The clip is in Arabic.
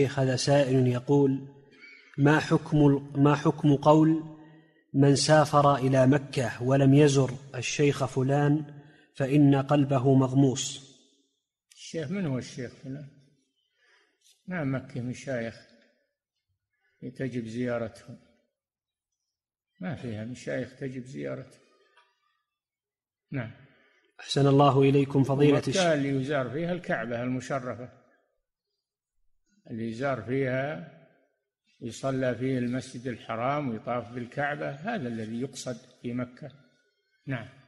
هذا سائل يقول ما حكم ما حكم قول من سافر إلى مكة ولم يزر الشيخ فلان فإن قلبه مغموس الشيخ من هو الشيخ فلان ما مكة مشايخ تجب زيارتهم ما فيها مشايخ تجب زيارتهم نعم أحسن الله إليكم فضيلة الشيخ اللي يزار فيها الكعبة المشرفة اللي زار فيها يصلى فيه المسجد الحرام ويطاف بالكعبة هذا الذي يقصد في مكة نعم